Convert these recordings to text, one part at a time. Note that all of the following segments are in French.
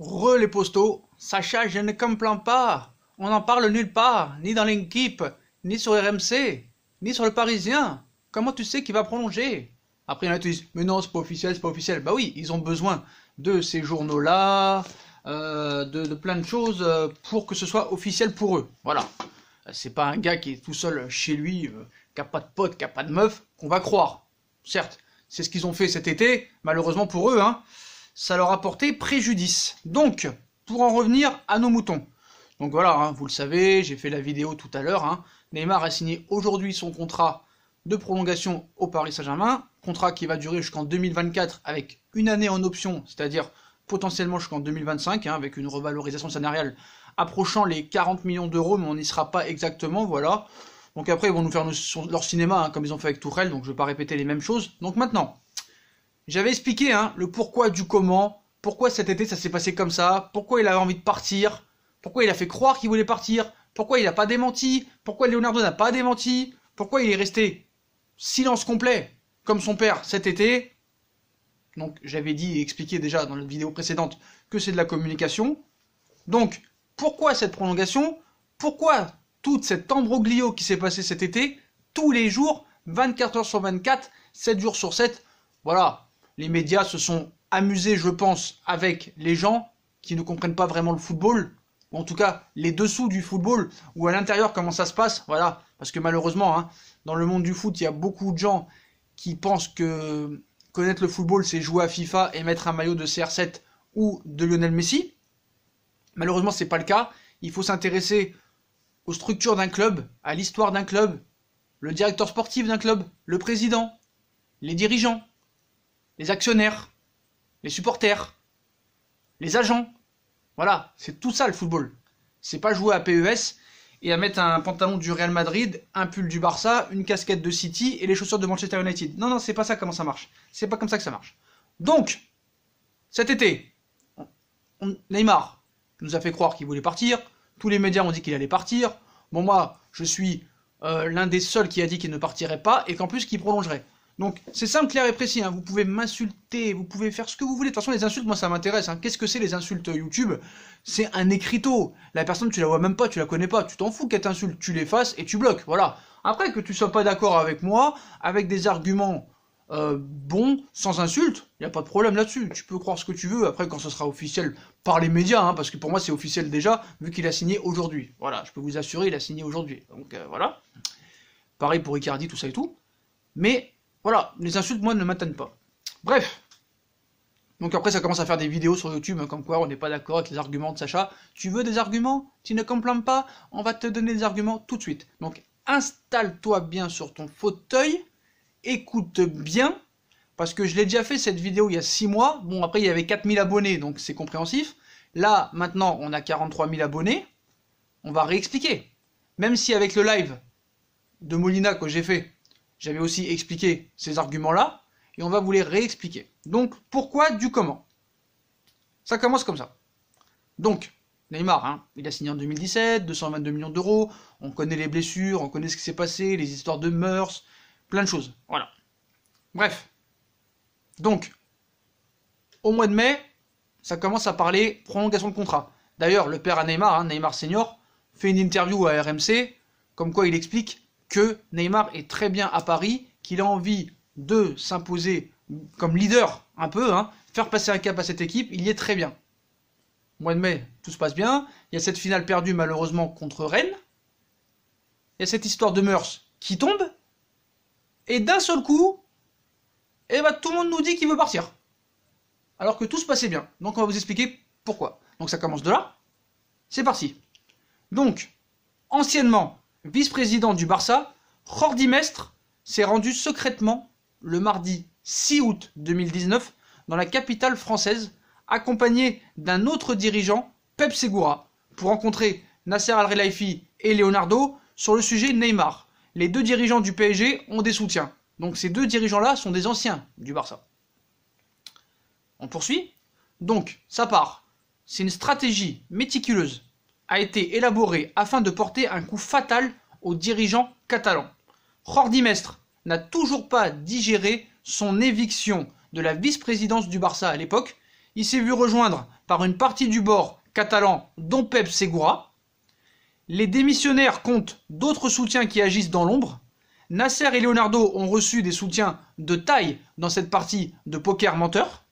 Re les postaux, Sacha, je ne comprends pas. On n'en parle nulle part, ni dans l'équipe, ni sur RMC, ni sur le Parisien. Comment tu sais qu'il va prolonger Après, il y en a qui disent Mais non, c'est pas officiel, c'est pas officiel. Bah oui, ils ont besoin de ces journaux-là, euh, de, plein de choses euh, pour que ce soit officiel pour eux. Voilà. C'est pas un gars qui est tout seul chez lui, euh, qui a pas de potes, qui a pas de meuf, qu'on va croire. Certes, c'est ce qu'ils ont fait cet été, malheureusement pour eux, hein ça leur a porté préjudice. Donc, pour en revenir à nos moutons. Donc voilà, hein, vous le savez, j'ai fait la vidéo tout à l'heure. Hein. Neymar a signé aujourd'hui son contrat de prolongation au Paris Saint-Germain, contrat qui va durer jusqu'en 2024 avec une année en option, c'est-à-dire potentiellement jusqu'en 2025, hein, avec une revalorisation salariale approchant les 40 millions d'euros, mais on n'y sera pas exactement, voilà. Donc après, ils vont nous faire leur cinéma, comme ils ont fait avec Tourelle, donc je ne vais pas répéter les mêmes choses. Donc maintenant, j'avais expliqué hein, le pourquoi du comment, pourquoi cet été ça s'est passé comme ça, pourquoi il avait envie de partir, pourquoi il a fait croire qu'il voulait partir, pourquoi il n'a pas démenti, pourquoi Leonardo n'a pas démenti, pourquoi il est resté silence complet, comme son père cet été. Donc j'avais dit et expliqué déjà dans la vidéo précédente que c'est de la communication. Donc pourquoi cette prolongation Pourquoi toute cette ambroglio qui s'est passé cet été, tous les jours, 24 heures sur 24, 7 jours sur 7 Voilà, les médias se sont amusés, je pense, avec les gens qui ne comprennent pas vraiment le football, ou en tout cas les dessous du football, ou à l'intérieur comment ça se passe, voilà, parce que malheureusement, hein, dans le monde du foot, il y a beaucoup de gens qui pensent que connaître le football, c'est jouer à FIFA et mettre un maillot de CR7 ou de Lionel Messi. Malheureusement, c'est pas le cas. Il faut s'intéresser aux structures d'un club, à l'histoire d'un club, le directeur sportif d'un club, le président, les dirigeants, les actionnaires, les supporters, les agents. Voilà, c'est tout ça le football. C'est pas jouer à PES et à mettre un pantalon du Real Madrid, un pull du Barça, une casquette de City et les chaussures de Manchester United. Non, non, c'est pas ça comment ça marche. C'est pas comme ça que ça marche. Donc, cet été, Neymar nous a fait croire qu'il voulait partir. Tous les médias ont dit qu'il allait partir. Bon, moi, je suis euh, l'un des seuls qui a dit qu'il ne partirait pas et qu'en plus qu'il prolongerait. Donc c'est simple, clair et précis. Hein. Vous pouvez m'insulter, vous pouvez faire ce que vous voulez. De toute façon, les insultes, moi ça m'intéresse. Hein. Qu'est-ce que c'est les insultes euh, YouTube C'est un écriteau. La personne, tu la vois même pas, tu la connais pas. Tu t'en fous qu'elle t'insulte, tu l'effaces et tu bloques. Voilà. Après que tu sois pas d'accord avec moi, avec des arguments euh, bons, sans insultes, il n'y a pas de problème là-dessus. Tu peux croire ce que tu veux. Après, quand ce sera officiel par les médias, hein, parce que pour moi c'est officiel déjà, vu qu'il a signé aujourd'hui. Voilà, je peux vous assurer, il a signé aujourd'hui. Donc euh, voilà. Pareil pour Icardi, tout ça et tout. Mais voilà, les insultes, moi, ne m'atteignent pas. Bref. Donc après, ça commence à faire des vidéos sur YouTube, hein, comme quoi on n'est pas d'accord avec les arguments de Sacha. Tu veux des arguments Tu ne comprends pas On va te donner des arguments tout de suite. Donc installe-toi bien sur ton fauteuil, écoute bien, parce que je l'ai déjà fait cette vidéo il y a 6 mois. Bon, après, il y avait 4000 abonnés, donc c'est compréhensif. Là, maintenant, on a 43 000 abonnés. On va réexpliquer. Même si avec le live de Molina que j'ai fait, j'avais aussi expliqué ces arguments-là, et on va vous les réexpliquer. Donc, pourquoi du comment Ça commence comme ça. Donc, Neymar, hein, il a signé en 2017, 222 millions d'euros, on connaît les blessures, on connaît ce qui s'est passé, les histoires de mœurs, plein de choses. Voilà. Bref. Donc, au mois de mai, ça commence à parler prolongation de contrat. D'ailleurs, le père à Neymar, hein, Neymar Senior, fait une interview à RMC, comme quoi il explique que Neymar est très bien à Paris, qu'il a envie de s'imposer comme leader un peu, hein, faire passer un cap à cette équipe, il y est très bien. mois de mai, tout se passe bien. Il y a cette finale perdue malheureusement contre Rennes. Il y a cette histoire de mœurs qui tombe. Et d'un seul coup, eh ben, tout le monde nous dit qu'il veut partir. Alors que tout se passait bien. Donc on va vous expliquer pourquoi. Donc ça commence de là. C'est parti. Donc, anciennement, vice-président du Barça, Jordi Mestre, s'est rendu secrètement le mardi 6 août 2019 dans la capitale française, accompagné d'un autre dirigeant, Pep Segura, pour rencontrer Nasser Al-Relaifi et Leonardo sur le sujet Neymar. Les deux dirigeants du PSG ont des soutiens. Donc ces deux dirigeants-là sont des anciens du Barça. On poursuit Donc, ça part. C'est une stratégie méticuleuse a été élaboré afin de porter un coup fatal aux dirigeants catalans. Jordi Mestre n'a toujours pas digéré son éviction de la vice-présidence du Barça à l'époque. Il s'est vu rejoindre par une partie du bord catalan dont Pep Segura. Les démissionnaires comptent d'autres soutiens qui agissent dans l'ombre. Nasser et Leonardo ont reçu des soutiens de taille dans cette partie de poker menteur,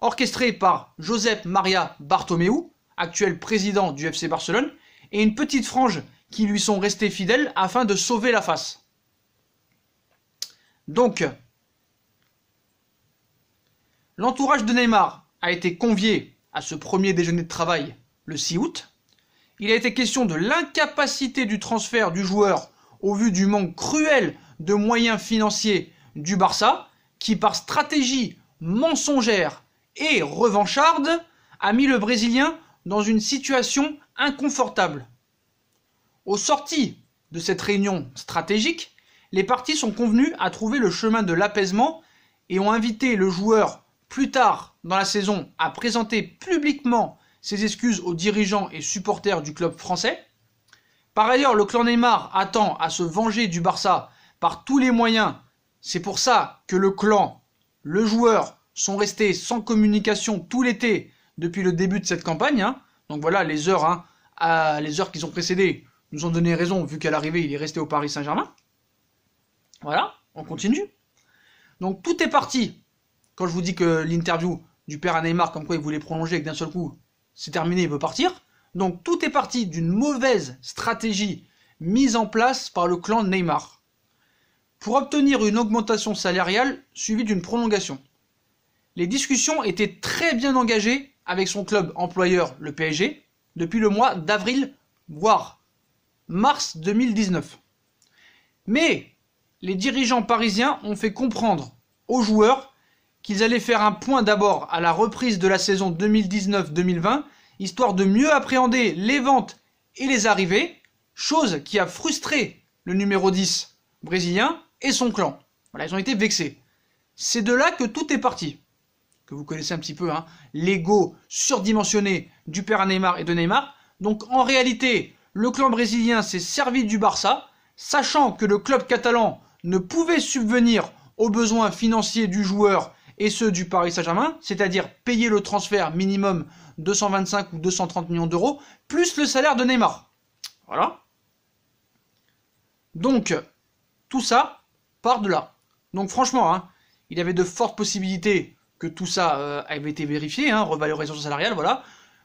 orchestrée par Josep Maria Bartomeu, actuel président du FC Barcelone, et une petite frange qui lui sont restés fidèles afin de sauver la face. Donc, l'entourage de Neymar a été convié à ce premier déjeuner de travail le 6 août. Il a été question de l'incapacité du transfert du joueur au vu du manque cruel de moyens financiers du Barça, qui par stratégie mensongère et revancharde a mis le Brésilien dans une situation inconfortable. Au sorti de cette réunion stratégique, les parties sont convenues à trouver le chemin de l'apaisement et ont invité le joueur plus tard dans la saison à présenter publiquement ses excuses aux dirigeants et supporters du club français. Par ailleurs, le clan Neymar attend à se venger du Barça par tous les moyens. C'est pour ça que le clan, le joueur, sont restés sans communication tout l'été depuis le début de cette campagne. Hein. Donc voilà, les heures, hein, les heures qu'ils ont précédé nous ont donné raison, vu qu'à l'arrivée, il est resté au Paris Saint-Germain. Voilà, on continue. Donc tout est parti. Quand je vous dis que l'interview du père à Neymar, comme quoi il voulait prolonger et que d'un seul coup, c'est terminé, il veut partir. Donc tout est parti d'une mauvaise stratégie mise en place par le clan Neymar pour obtenir une augmentation salariale suivie d'une prolongation. Les discussions étaient très bien engagées avec son club employeur, le PSG, depuis le mois d'avril, voire mars 2019. Mais les dirigeants parisiens ont fait comprendre aux joueurs qu'ils allaient faire un point d'abord à la reprise de la saison 2019-2020, histoire de mieux appréhender les ventes et les arrivées, chose qui a frustré le numéro 10 brésilien et son clan. Voilà, ils ont été vexés. C'est de là que tout est parti que vous connaissez un petit peu, hein, l'ego surdimensionné du père Neymar et de Neymar. Donc en réalité, le clan brésilien s'est servi du Barça, sachant que le club catalan ne pouvait subvenir aux besoins financiers du joueur et ceux du Paris Saint-Germain, c'est-à-dire payer le transfert minimum 225 ou 230 millions d'euros, plus le salaire de Neymar. Voilà. Donc, tout ça part de là. Donc franchement, hein, il il avait de fortes possibilités que tout ça euh, avait été vérifié, hein, revalorisation salariale, voilà.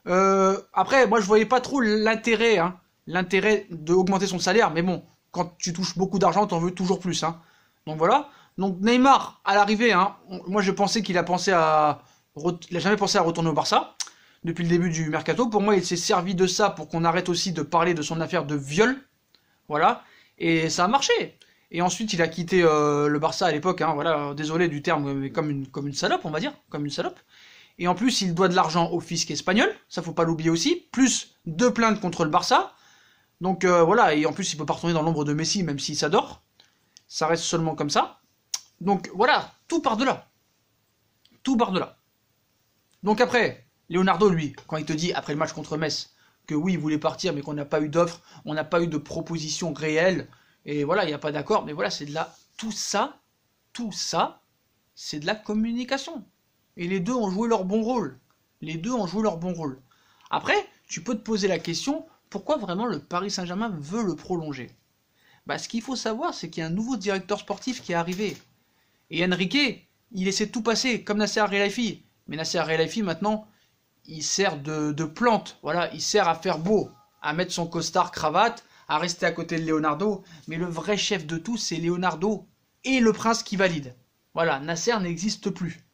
Euh, après, moi, je voyais pas trop l'intérêt, hein, l'intérêt d'augmenter son salaire, mais bon, quand tu touches beaucoup d'argent, t'en veux toujours plus, hein. Donc voilà. Donc Neymar, à l'arrivée, hein, moi je pensais qu'il a pensé à. Il a jamais pensé à retourner au Barça depuis le début du mercato. Pour moi, il s'est servi de ça pour qu'on arrête aussi de parler de son affaire de viol. Voilà. Et ça a marché. Et ensuite, il a quitté euh, le Barça à l'époque, hein, voilà, désolé du terme, mais comme une, comme une salope, on va dire, comme une salope. Et en plus, il doit de l'argent au fisc espagnol, ça faut pas l'oublier aussi, plus deux plaintes contre le Barça. Donc euh, voilà, et en plus, il peut pas retourner dans l'ombre de Messi, même s'il s'adore. Ça reste seulement comme ça. Donc voilà, tout part de là. Tout part de là. Donc après, Leonardo, lui, quand il te dit après le match contre Metz que oui, il voulait partir, mais qu'on n'a pas eu d'offre, on n'a pas eu de proposition réelle, et voilà, il n'y a pas d'accord, mais voilà, c'est de la... Tout ça, tout ça, c'est de la communication. Et les deux ont joué leur bon rôle. Les deux ont joué leur bon rôle. Après, tu peux te poser la question, pourquoi vraiment le Paris Saint-Germain veut le prolonger bah, Ce qu'il faut savoir, c'est qu'il y a un nouveau directeur sportif qui est arrivé. Et Enrique, il essaie de tout passer, comme Nasser Relaifi. Mais Nasser Relaifi, maintenant, il sert de, de plante. Voilà, il sert à faire beau, à mettre son costard cravate, à rester à côté de Leonardo, mais le vrai chef de tout, c'est Leonardo et le prince qui valide. Voilà, Nasser n'existe plus.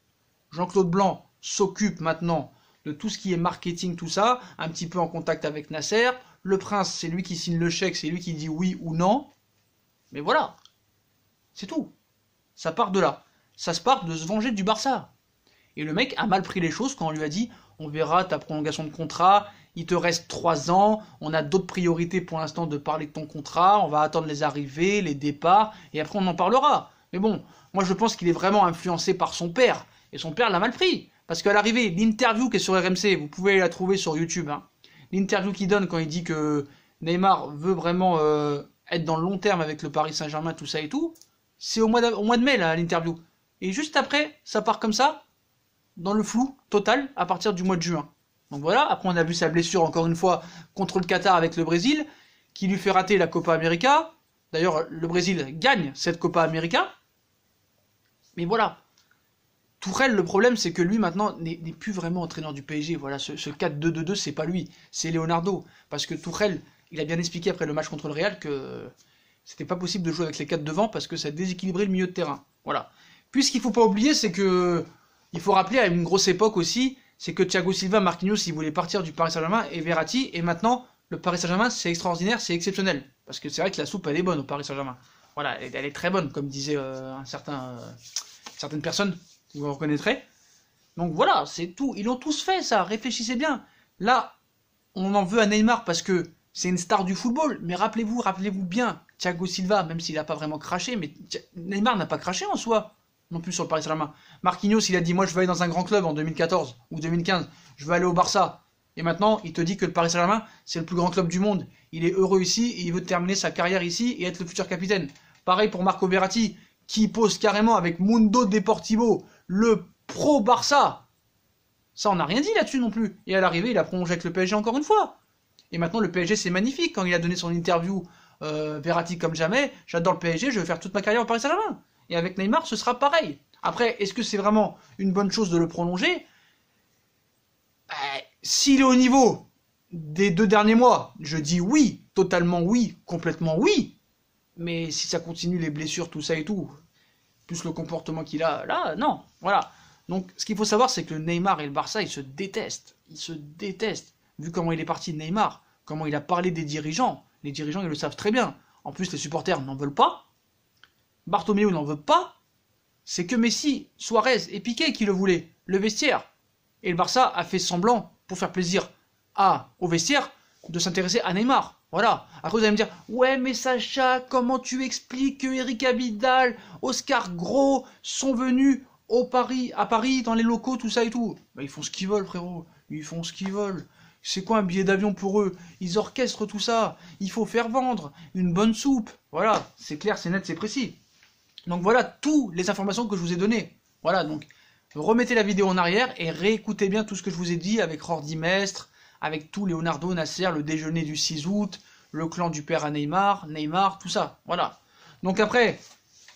Jean-Claude Blanc s'occupe maintenant de tout ce qui est marketing, tout ça, un petit peu en contact avec Nasser. Le prince, c'est lui qui signe le chèque, c'est lui qui dit oui ou non. Mais voilà, c'est tout. Ça part de là. Ça se part de se venger du Barça. Et le mec a mal pris les choses quand on lui a dit on verra ta prolongation de contrat il te reste trois ans, on a d'autres priorités pour l'instant de parler de ton contrat, on va attendre les arrivées, les départs, et après on en parlera. Mais bon, moi je pense qu'il est vraiment influencé par son père, et son père l'a mal pris. Parce qu'à l'arrivée, l'interview qui est sur RMC, vous pouvez la trouver sur YouTube, hein. l'interview qu'il donne quand il dit que Neymar veut vraiment euh, être dans le long terme avec le Paris Saint-Germain, tout ça et tout, c'est au, mois de, mois de mai l'interview. Et juste après, ça part comme ça, dans le flou total, à partir du mois de juin. Donc voilà, après on a vu sa blessure encore une fois contre le Qatar avec le Brésil, qui lui fait rater la Copa América. D'ailleurs, le Brésil gagne cette Copa América. Mais voilà. Tourelle, le problème, c'est que lui maintenant n'est plus vraiment entraîneur du PSG. Voilà, ce, 4-2-2-2, c'est pas lui, c'est Leonardo. Parce que Tourelle, il a bien expliqué après le match contre le Real que c'était pas possible de jouer avec les quatre devant parce que ça déséquilibrait le milieu de terrain. Voilà. Puis ce qu'il faut pas oublier, c'est que il faut rappeler à une grosse époque aussi, c'est que Thiago Silva, Marquinhos, ils voulaient partir du Paris Saint-Germain et Verratti, et maintenant le Paris Saint-Germain, c'est extraordinaire, c'est exceptionnel, parce que c'est vrai que la soupe elle est bonne au Paris Saint-Germain. Voilà, elle, est très bonne, comme disait euh, un certain, euh, certaines personnes, vous reconnaîtrez. Donc voilà, c'est tout. Ils l'ont tous fait ça. Réfléchissez bien. Là, on en veut à Neymar parce que c'est une star du football. Mais rappelez-vous, rappelez-vous bien, Thiago Silva, même s'il n'a pas vraiment craché, mais Neymar n'a pas craché en soi non plus sur le Paris Saint-Germain. Marquinhos, il a dit Moi, je veux aller dans un grand club en 2014 ou 2015, je vais aller au Barça. Et maintenant, il te dit que le Paris Saint-Germain, c'est le plus grand club du monde. Il est heureux ici et il veut terminer sa carrière ici et être le futur capitaine. Pareil pour Marco Verratti qui pose carrément avec Mundo Deportivo le pro Barça. Ça, on n'a rien dit là-dessus non plus. Et à l'arrivée, il a prolongé avec le PSG encore une fois. Et maintenant, le PSG, c'est magnifique. Quand il a donné son interview, euh, Verratti comme jamais, j'adore le PSG, je veux faire toute ma carrière au Paris Saint-Germain. Et avec Neymar, ce sera pareil. Après, est-ce que c'est vraiment une bonne chose de le prolonger ben, S'il est au niveau des deux derniers mois, je dis oui, totalement oui, complètement oui. Mais si ça continue les blessures, tout ça et tout, plus le comportement qu'il a, là, non. Voilà. Donc, ce qu'il faut savoir, c'est que Neymar et le Barça, ils se détestent. Ils se détestent. Vu comment il est parti de Neymar, comment il a parlé des dirigeants, les dirigeants, ils le savent très bien. En plus, les supporters n'en veulent pas. Bartomeu n'en veut pas, c'est que Messi, Suarez et Piqué qui le voulaient, le vestiaire. Et le Barça a fait semblant, pour faire plaisir à, au vestiaire, de s'intéresser à Neymar. Voilà. Après, vous allez me dire, ouais, mais Sacha, comment tu expliques que Eric Abidal, Oscar Gros sont venus au Paris, à Paris, dans les locaux, tout ça et tout bah, Ils font ce qu'ils veulent, frérot. Ils font ce qu'ils veulent. C'est quoi un billet d'avion pour eux Ils orchestrent tout ça. Il faut faire vendre une bonne soupe. Voilà, c'est clair, c'est net, c'est précis. Donc voilà toutes les informations que je vous ai données. Voilà, donc remettez la vidéo en arrière et réécoutez bien tout ce que je vous ai dit avec Rordi avec tout Leonardo Nasser, le déjeuner du 6 août, le clan du père à Neymar, Neymar, tout ça. Voilà. Donc après,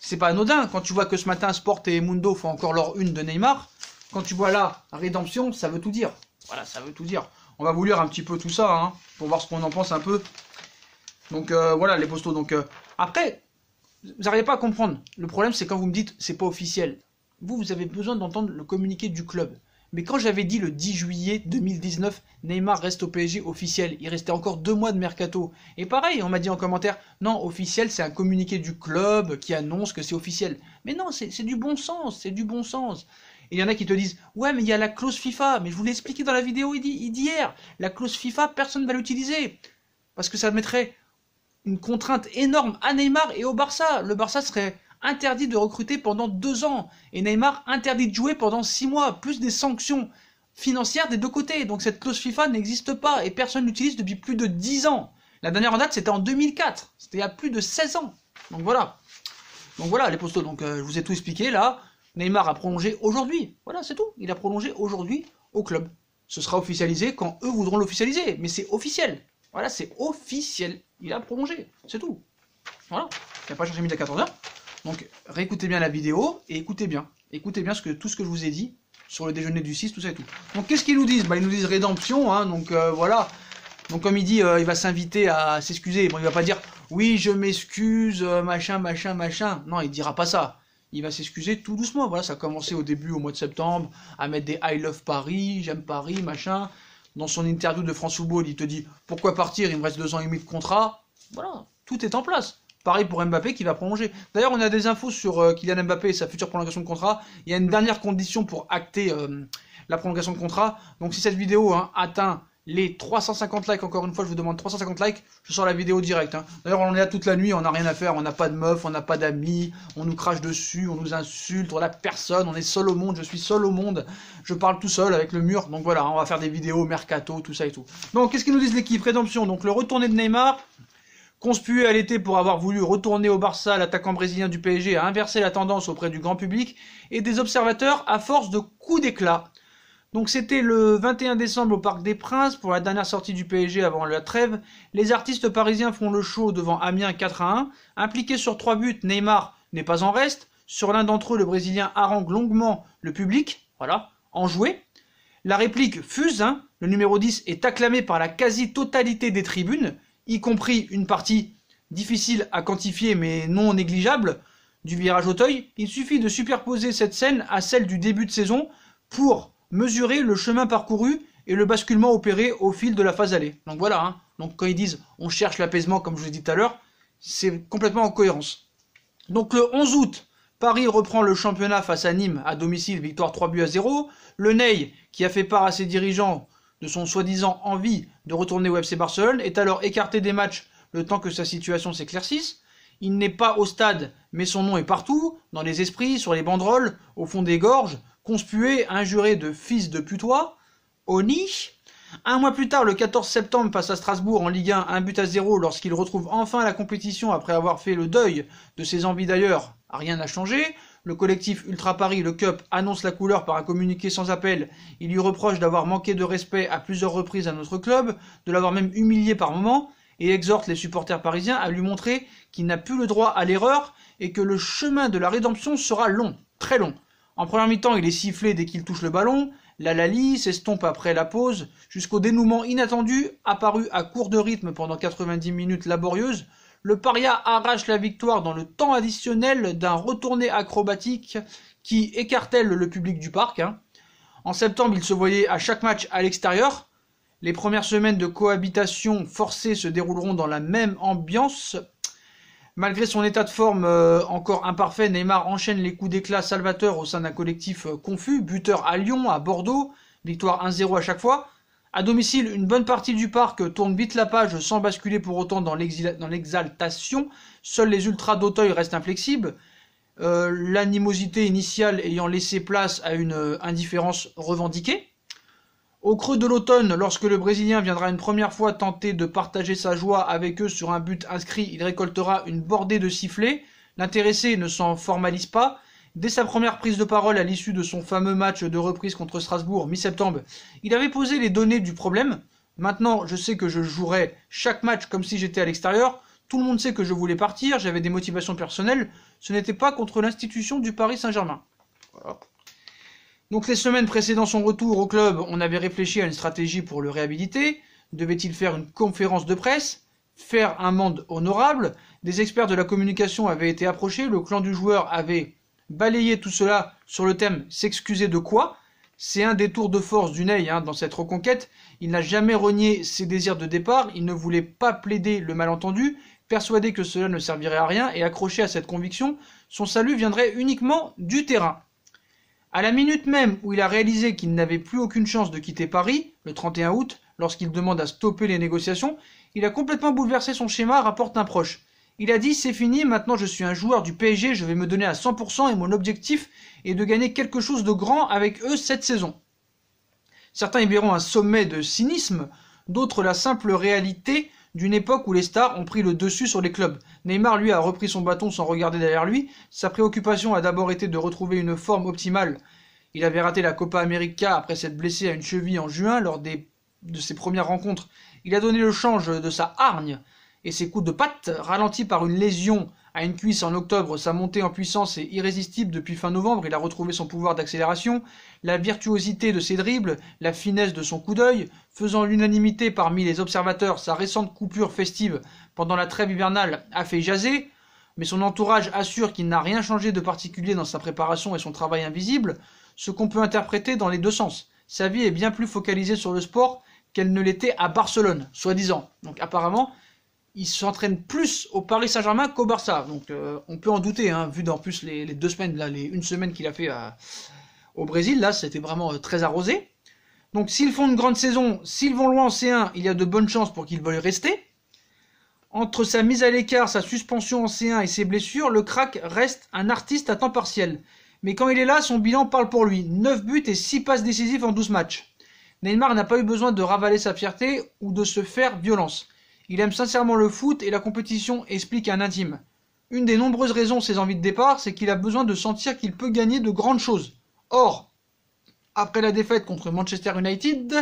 c'est pas anodin. Quand tu vois que ce matin, Sport et Mundo font encore leur une de Neymar, quand tu vois là, Rédemption, ça veut tout dire. Voilà, ça veut tout dire. On va vous lire un petit peu tout ça, hein, pour voir ce qu'on en pense un peu. Donc euh, voilà les postaux. Donc euh, après, vous n'arrivez pas à comprendre. Le problème, c'est quand vous me dites c'est pas officiel. Vous, vous avez besoin d'entendre le communiqué du club. Mais quand j'avais dit le 10 juillet 2019, Neymar reste au PSG officiel, il restait encore deux mois de mercato. Et pareil, on m'a dit en commentaire, non, officiel, c'est un communiqué du club qui annonce que c'est officiel. Mais non, c'est du bon sens, c'est du bon sens. il y en a qui te disent, ouais, mais il y a la clause FIFA. Mais je vous l'ai expliqué dans la vidéo d'hier. La clause FIFA, personne ne va l'utiliser. Parce que ça mettrait une contrainte énorme à Neymar et au Barça. Le Barça serait interdit de recruter pendant deux ans et Neymar interdit de jouer pendant six mois, plus des sanctions financières des deux côtés. Donc cette clause FIFA n'existe pas et personne l'utilise depuis plus de dix ans. La dernière en date, c'était en 2004. C'était il y a plus de 16 ans. Donc voilà. Donc voilà, les postos. Donc euh, je vous ai tout expliqué là. Neymar a prolongé aujourd'hui. Voilà, c'est tout. Il a prolongé aujourd'hui au club. Ce sera officialisé quand eux voudront l'officialiser. Mais c'est officiel. Voilà, c'est officiel. Il a prolongé. C'est tout. Voilà. Il n'a pas changé midi à 14h. Donc, réécoutez bien la vidéo et écoutez bien. Écoutez bien ce que, tout ce que je vous ai dit sur le déjeuner du 6, tout ça et tout. Donc, qu'est-ce qu'ils nous disent bah, Ils nous disent rédemption. Hein. donc, euh, voilà. Donc, comme il dit, euh, il va s'inviter à s'excuser. Bon, il va pas dire oui, je m'excuse, euh, machin, machin, machin. Non, il dira pas ça. Il va s'excuser tout doucement. Voilà, ça a commencé au début, au mois de septembre, à mettre des I love Paris, j'aime Paris, machin dans son interview de France Football, il te dit pourquoi partir, il me reste deux ans et demi de contrat. Voilà, tout est en place. Pareil pour Mbappé qui va prolonger. D'ailleurs, on a des infos sur euh, Kylian Mbappé et sa future prolongation de contrat. Il y a une dernière condition pour acter euh, la prolongation de contrat. Donc si cette vidéo hein, atteint les 350 likes, encore une fois, je vous demande 350 likes, je sors la vidéo direct. Hein. D'ailleurs, on est là toute la nuit, on n'a rien à faire, on n'a pas de meuf, on n'a pas d'amis, on nous crache dessus, on nous insulte, on n'a personne, on est seul au monde, je suis seul au monde, je parle tout seul avec le mur, donc voilà, on va faire des vidéos, mercato, tout ça et tout. Donc, qu'est-ce qu'ils nous disent l'équipe Rédemption, donc le retourné de Neymar, conspué à l'été pour avoir voulu retourner au Barça, l'attaquant brésilien du PSG a inversé la tendance auprès du grand public et des observateurs à force de coups d'éclat. Donc c'était le 21 décembre au Parc des Princes pour la dernière sortie du PSG avant la trêve. Les artistes parisiens font le show devant Amiens 4 à 1. Impliqué sur trois buts, Neymar n'est pas en reste. Sur l'un d'entre eux, le Brésilien harangue longuement le public, voilà, joué. La réplique fuse, hein. le numéro 10 est acclamé par la quasi-totalité des tribunes, y compris une partie difficile à quantifier mais non négligeable du virage Auteuil. Il suffit de superposer cette scène à celle du début de saison pour mesurer le chemin parcouru et le basculement opéré au fil de la phase allée. Donc voilà, hein. donc quand ils disent on cherche l'apaisement comme je vous ai dit tout à l'heure, c'est complètement en cohérence. Donc le 11 août, Paris reprend le championnat face à Nîmes à domicile, victoire 3 buts à 0. Le Ney, qui a fait part à ses dirigeants de son soi-disant envie de retourner au FC Barcelone, est alors écarté des matchs le temps que sa situation s'éclaircisse. Il n'est pas au stade, mais son nom est partout, dans les esprits, sur les banderoles, au fond des gorges, conspué, injuré de fils de putois, Oni. Un mois plus tard, le 14 septembre, passe à Strasbourg en Ligue 1, un but à zéro lorsqu'il retrouve enfin la compétition après avoir fait le deuil de ses envies d'ailleurs. Rien n'a changé. Le collectif Ultra Paris, le Cup, annonce la couleur par un communiqué sans appel. Il lui reproche d'avoir manqué de respect à plusieurs reprises à notre club, de l'avoir même humilié par moments, et exhorte les supporters parisiens à lui montrer qu'il n'a plus le droit à l'erreur et que le chemin de la rédemption sera long, très long. En première mi-temps, il est sifflé dès qu'il touche le ballon. La Lali s'estompe après la pause, jusqu'au dénouement inattendu, apparu à court de rythme pendant 90 minutes laborieuses. Le Paria arrache la victoire dans le temps additionnel d'un retourné acrobatique qui écartèle le public du parc. Hein. En septembre, il se voyait à chaque match à l'extérieur. Les premières semaines de cohabitation forcée se dérouleront dans la même ambiance Malgré son état de forme euh, encore imparfait, Neymar enchaîne les coups d'éclat salvateurs au sein d'un collectif euh, confus, buteur à Lyon, à Bordeaux, victoire 1-0 à chaque fois. À domicile, une bonne partie du parc tourne vite la page sans basculer pour autant dans l'exaltation. Seuls les ultras d'Auteuil restent inflexibles, euh, l'animosité initiale ayant laissé place à une indifférence revendiquée. Au creux de l'automne, lorsque le Brésilien viendra une première fois tenter de partager sa joie avec eux sur un but inscrit, il récoltera une bordée de sifflets. L'intéressé ne s'en formalise pas. Dès sa première prise de parole à l'issue de son fameux match de reprise contre Strasbourg mi-septembre, il avait posé les données du problème. Maintenant, je sais que je jouerai chaque match comme si j'étais à l'extérieur. Tout le monde sait que je voulais partir, j'avais des motivations personnelles. Ce n'était pas contre l'institution du Paris Saint-Germain. Donc les semaines précédant son retour au club, on avait réfléchi à une stratégie pour le réhabiliter. Devait-il faire une conférence de presse Faire un monde honorable Des experts de la communication avaient été approchés, le clan du joueur avait balayé tout cela sur le thème s'excuser de quoi c'est un des tours de force du Ney hein, dans cette reconquête. Il n'a jamais renié ses désirs de départ, il ne voulait pas plaider le malentendu, persuadé que cela ne servirait à rien et accroché à cette conviction, son salut viendrait uniquement du terrain. À la minute même où il a réalisé qu'il n'avait plus aucune chance de quitter Paris, le 31 août, lorsqu'il demande à stopper les négociations, il a complètement bouleversé son schéma, rapporte un proche. Il a dit c'est fini, maintenant je suis un joueur du PSG, je vais me donner à 100% et mon objectif est de gagner quelque chose de grand avec eux cette saison. Certains y verront un sommet de cynisme, d'autres la simple réalité d'une époque où les stars ont pris le dessus sur les clubs. Neymar, lui, a repris son bâton sans regarder derrière lui. Sa préoccupation a d'abord été de retrouver une forme optimale. Il avait raté la Copa América après s'être blessé à une cheville en juin lors des... de ses premières rencontres. Il a donné le change de sa hargne et ses coups de patte, ralentis par une lésion à cuisse en octobre, sa montée en puissance est irrésistible depuis fin novembre, il a retrouvé son pouvoir d'accélération, la virtuosité de ses dribbles, la finesse de son coup d'œil, faisant l'unanimité parmi les observateurs, sa récente coupure festive pendant la trêve hivernale a fait jaser, mais son entourage assure qu'il n'a rien changé de particulier dans sa préparation et son travail invisible, ce qu'on peut interpréter dans les deux sens. Sa vie est bien plus focalisée sur le sport qu'elle ne l'était à Barcelone, soi-disant. Donc apparemment, il s'entraîne plus au Paris Saint-Germain qu'au Barça. Donc euh, on peut en douter, hein, vu d'en plus les, deux semaines, les une semaine qu'il a fait euh, au Brésil, là c'était vraiment euh, très arrosé. Donc s'ils font une grande saison, s'ils vont loin en C1, il y a de bonnes chances pour qu'ils veuillent rester. Entre sa mise à l'écart, sa suspension en C1 et ses blessures, le crack reste un artiste à temps partiel. Mais quand il est là, son bilan parle pour lui. 9 buts et 6 passes décisives en 12 matchs. Neymar n'a pas eu besoin de ravaler sa fierté ou de se faire violence. Il aime sincèrement le foot et la compétition, explique un intime. Une des nombreuses raisons de ses envies de départ, c'est qu'il a besoin de sentir qu'il peut gagner de grandes choses. Or, après la défaite contre Manchester United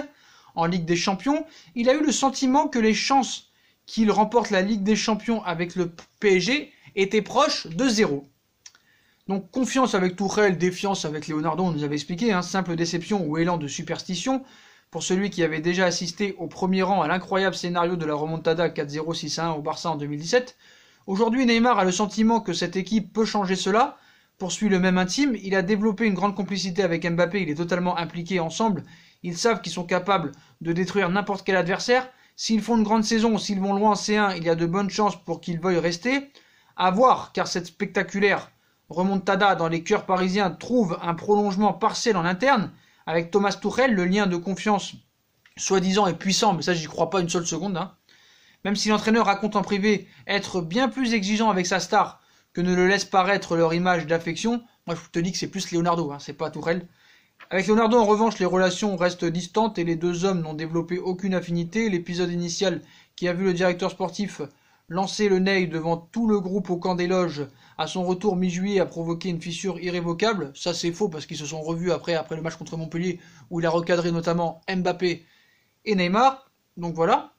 en Ligue des Champions, il a eu le sentiment que les chances qu'il remporte la Ligue des Champions avec le PSG étaient proches de zéro. Donc confiance avec Tourelle, défiance avec Leonardo, on nous avait expliqué, hein, simple déception ou élan de superstition, pour celui qui avait déjà assisté au premier rang à l'incroyable scénario de la remontada 4-0-6-1 au Barça en 2017, aujourd'hui Neymar a le sentiment que cette équipe peut changer cela, poursuit le même intime, il a développé une grande complicité avec Mbappé, il est totalement impliqué ensemble, ils savent qu'ils sont capables de détruire n'importe quel adversaire, s'ils font une grande saison, s'ils vont loin en C1, il y a de bonnes chances pour qu'ils veuillent rester, à voir car cette spectaculaire remontada dans les cœurs parisiens trouve un prolongement partiel en interne, avec Thomas Tuchel, le lien de confiance soi-disant est puissant, mais ça j'y crois pas une seule seconde. Hein. Même si l'entraîneur raconte en privé être bien plus exigeant avec sa star que ne le laisse paraître leur image d'affection, moi je te dis que c'est plus Leonardo, hein, c'est pas Tourelle. Avec Leonardo en revanche, les relations restent distantes et les deux hommes n'ont développé aucune affinité. L'épisode initial qui a vu le directeur sportif Lancer le Ney devant tout le groupe au camp des loges à son retour mi-juillet a provoqué une fissure irrévocable. Ça, c'est faux parce qu'ils se sont revus après, après le match contre Montpellier où il a recadré notamment Mbappé et Neymar. Donc voilà.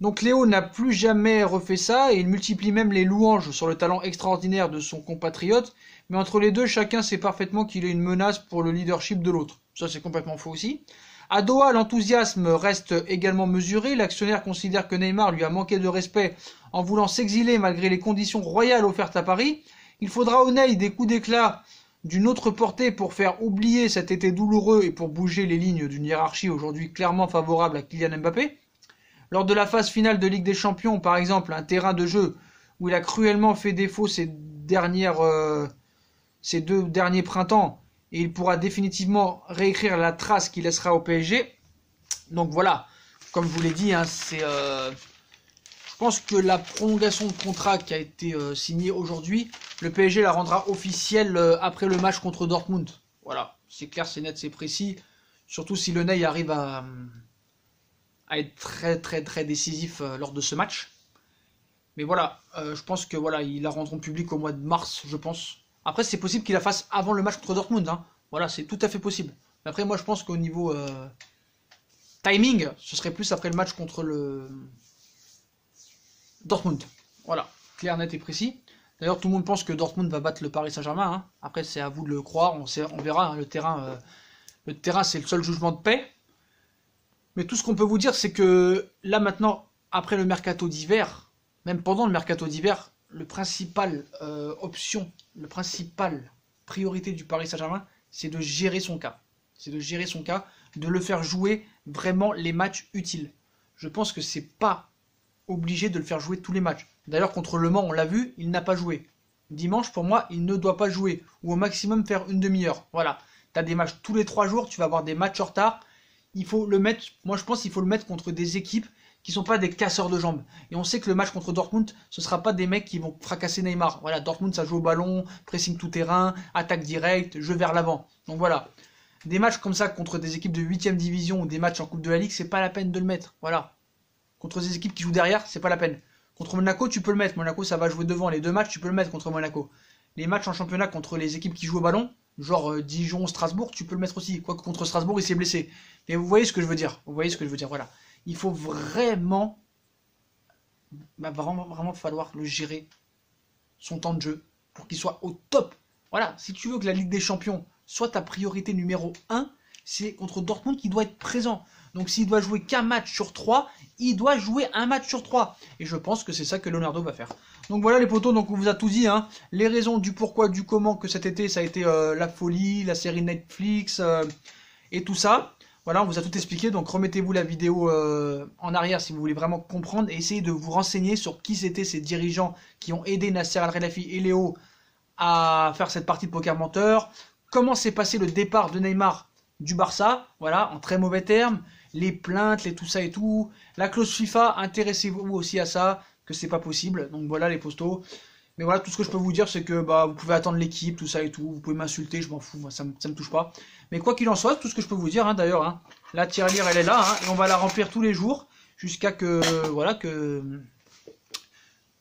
Donc Léo n'a plus jamais refait ça et il multiplie même les louanges sur le talent extraordinaire de son compatriote. Mais entre les deux, chacun sait parfaitement qu'il est une menace pour le leadership de l'autre. Ça, c'est complètement faux aussi. À Doha, l'enthousiasme reste également mesuré. L'actionnaire considère que Neymar lui a manqué de respect en voulant s'exiler malgré les conditions royales offertes à Paris. Il faudra au Ney des coups d'éclat d'une autre portée pour faire oublier cet été douloureux et pour bouger les lignes d'une hiérarchie aujourd'hui clairement favorable à Kylian Mbappé. Lors de la phase finale de Ligue des Champions, par exemple, un terrain de jeu où il a cruellement fait défaut ces, dernières, euh, ces deux derniers printemps, et il pourra définitivement réécrire la trace qu'il laissera au PSG. Donc voilà, comme je vous l'ai dit, hein, c'est, euh, je pense que la prolongation de contrat qui a été euh, signée aujourd'hui, le PSG la rendra officielle euh, après le match contre Dortmund. Voilà, c'est clair, c'est net, c'est précis. Surtout si le Ney arrive à, à, être très très très décisif lors de ce match. Mais voilà, je pense que voilà, ils la rendront publique au mois de mars, je pense. Après, c'est possible qu'il la fasse avant le match contre Dortmund. Hein. Voilà, c'est tout à fait possible. Mais après, moi, je pense qu'au niveau euh, timing, ce serait plus après le match contre le Dortmund. Voilà, clair, net et précis. D'ailleurs, tout le monde pense que Dortmund va battre le Paris Saint-Germain. Hein. Après, c'est à vous de le croire. On, verra. Hein. le terrain, euh, terrain, c'est le seul jugement de paix. Mais tout ce qu'on peut vous dire, c'est que là maintenant, après le mercato d'hiver, même pendant le mercato d'hiver, le principal euh, option la principale priorité du Paris Saint-Germain, c'est de gérer son cas. C'est de gérer son cas, de le faire jouer vraiment les matchs utiles. Je pense que c'est pas obligé de le faire jouer tous les matchs. D'ailleurs, contre Le Mans, on l'a vu, il n'a pas joué. Dimanche, pour moi, il ne doit pas jouer, ou au maximum faire une demi-heure. Voilà. Tu as des matchs tous les trois jours, tu vas avoir des matchs en retard. Il faut le mettre, moi je pense qu'il faut le mettre contre des équipes qui sont pas des casseurs de jambes. Et on sait que le match contre Dortmund, ce sera pas des mecs qui vont fracasser Neymar. Voilà, Dortmund, ça joue au ballon, pressing tout terrain, attaque directe, jeu vers l'avant. Donc voilà. Des matchs comme ça contre des équipes de 8ème division ou des matchs en Coupe de la Ligue, c'est pas la peine de le mettre. Voilà. Contre des équipes qui jouent derrière, c'est pas la peine. Contre Monaco, tu peux le mettre. Monaco, ça va jouer devant. Les deux matchs, tu peux le mettre contre Monaco. Les matchs en championnat contre les équipes qui jouent au ballon, genre euh, Dijon, Strasbourg, tu peux le mettre aussi. Quoique contre Strasbourg, il s'est blessé. Mais vous voyez ce que je veux dire. Vous voyez ce que je veux dire. Voilà il faut vraiment, bah, vraiment, vraiment falloir le gérer, son temps de jeu, pour qu'il soit au top. Voilà, si tu veux que la Ligue des Champions soit ta priorité numéro 1, c'est contre Dortmund qui doit être présent. Donc s'il doit jouer qu'un match sur 3, il doit jouer un match sur 3. Et je pense que c'est ça que Leonardo va faire. Donc voilà les potos, donc on vous a tout dit, hein, les raisons du pourquoi, du comment que cet été ça a été euh, la folie, la série Netflix euh, et tout ça. Voilà, on vous a tout expliqué, donc remettez-vous la vidéo euh, en arrière si vous voulez vraiment comprendre et essayez de vous renseigner sur qui c'était ces dirigeants qui ont aidé Nasser al relafi et Léo à faire cette partie de poker menteur, comment s'est passé le départ de Neymar du Barça, voilà, en très mauvais termes, les plaintes, les tout ça et tout, la clause FIFA, intéressez-vous aussi à ça, que c'est pas possible, donc voilà les postos. Mais voilà, tout ce que je peux vous dire, c'est que bah, vous pouvez attendre l'équipe, tout ça et tout. Vous pouvez m'insulter, je m'en fous, ça, ne me touche pas. Mais quoi qu'il en soit, tout ce que je peux vous dire, hein, d'ailleurs, hein, la tirelire, elle est là, hein, et on va la remplir tous les jours jusqu'à que, voilà, que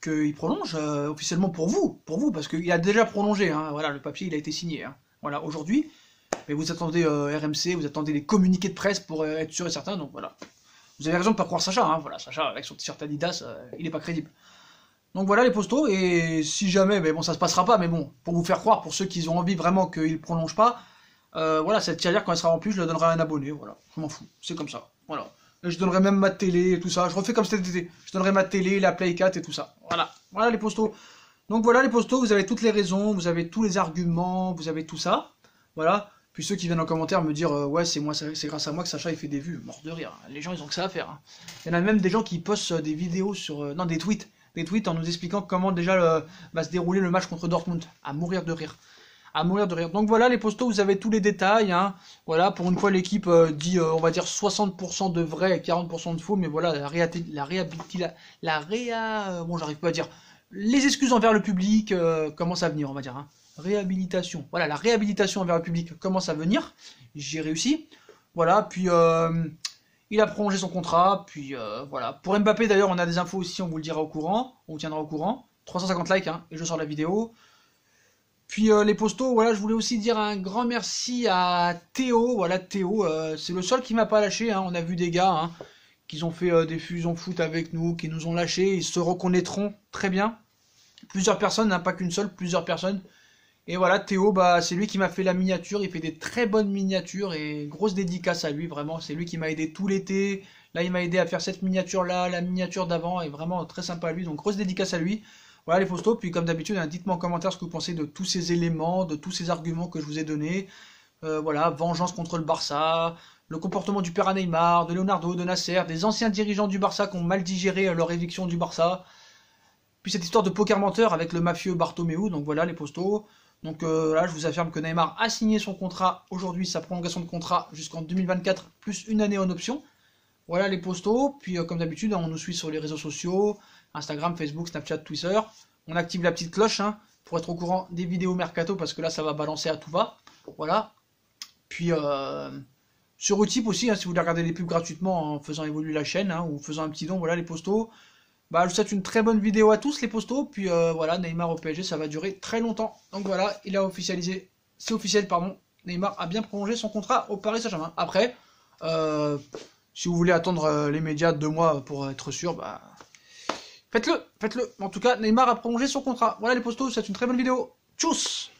qu'il prolonge euh, officiellement pour vous, pour vous, parce qu'il a déjà prolongé. Hein. voilà, le papier, il a été signé. voilà, aujourd'hui. Mais vous attendez euh, RMC, vous attendez les communiqués de presse pour euh, être sûr et certain. Donc voilà. Vous avez raison de ne pas croire Sacha. voilà, Sacha avec son t-shirt Adidas, il n'est pas crédible. Donc voilà les postaux et si jamais, mais ben bon ça se passera pas, mais bon, pour vous faire croire, pour ceux qui ont envie vraiment qu'ils ne prolongent pas, euh, voilà, cette carrière, quand elle sera remplie, je la donnerai à un abonné, voilà, je m'en fous, c'est comme ça, voilà. je donnerai même ma télé et tout ça, je refais comme c'était, je donnerai ma télé, la Play 4 et tout ça, voilà, voilà les postaux Donc voilà les postaux vous avez toutes les raisons, vous avez tous les arguments, vous avez tout ça, voilà. Puis ceux qui viennent en commentaire me dire euh, ouais c'est moi c'est grâce à moi que Sacha il fait des vues, mort de rire. Hein. Les gens ils ont que ça à faire. Hein. Il y en a même des gens qui postent des vidéos sur euh, non des tweets des tweets en nous expliquant comment déjà euh, va se dérouler le match contre Dortmund. À mourir de rire. À mourir de rire. Donc voilà, les postos, vous avez tous les détails. Hein. Voilà, pour une fois, l'équipe euh, dit, euh, on va dire, 60% de vrai et 40% de faux. Mais voilà, la réhabilitation... La, la, réa... Bon, j'arrive pas à dire. Les excuses envers le public commencent à venir, on va dire. Hein. Réhabilitation. Voilà, la réhabilitation envers le public commence à venir. J'ai réussi. Voilà, puis il a prolongé son contrat, puis euh, voilà. Pour Mbappé d'ailleurs, on a des infos aussi, on vous le dira au courant, on vous tiendra au courant. 350 likes, hein, et je sors la vidéo. Puis euh, les postos, voilà, je voulais aussi dire un grand merci à Théo. Voilà, Théo, euh, c'est le seul qui m'a pas lâché. Hein. On a vu des gars hein, qui ont fait des fusions foot avec nous, qui nous ont lâchés. Ils se reconnaîtront très bien. Plusieurs personnes, pas qu'une seule, plusieurs personnes et voilà, Théo, bah, c'est lui qui m'a fait la miniature. Il fait des très bonnes miniatures et grosse dédicace à lui, vraiment. C'est lui qui m'a aidé tout l'été. Là, il m'a aidé à faire cette miniature-là, la miniature d'avant, et vraiment très sympa à lui. Donc, grosse dédicace à lui. Voilà les postos, Puis, comme d'habitude, hein, dites-moi en commentaire ce que vous pensez de tous ces éléments, de tous ces arguments que je vous ai donnés. Euh, voilà, vengeance contre le Barça, le comportement du père Neymar, de Leonardo, de Nasser, des anciens dirigeants du Barça qui ont mal digéré euh, leur éviction du Barça. Puis cette histoire de poker menteur avec le mafieux Bartomeu, donc voilà les postos. Donc euh, là, je vous affirme que Neymar a signé son contrat aujourd'hui, sa prolongation de contrat jusqu'en 2024, plus une année en option. Voilà les postos. Puis euh, comme d'habitude, hein, on nous suit sur les réseaux sociaux, Instagram, Facebook, Snapchat, Twitter. On active la petite cloche hein, pour être au courant des vidéos mercato parce que là, ça va balancer à tout va. Voilà. Puis euh, sur Utip aussi, hein, si vous voulez regarder les pubs gratuitement en faisant évoluer la chaîne ou en faisant un petit don, voilà les postos. Bah, je vous souhaite une très bonne vidéo à tous les postos. Puis euh, voilà, Neymar au PSG, ça va durer très longtemps. Donc voilà, il a officialisé, c'est officiel, pardon. Neymar a bien prolongé son contrat au Paris Saint-Germain. Après, euh, si vous voulez attendre euh, les médias deux mois pour être sûr, bah faites-le, faites-le. En tout cas, Neymar a prolongé son contrat. Voilà les postos, c'est une très bonne vidéo. Tchuss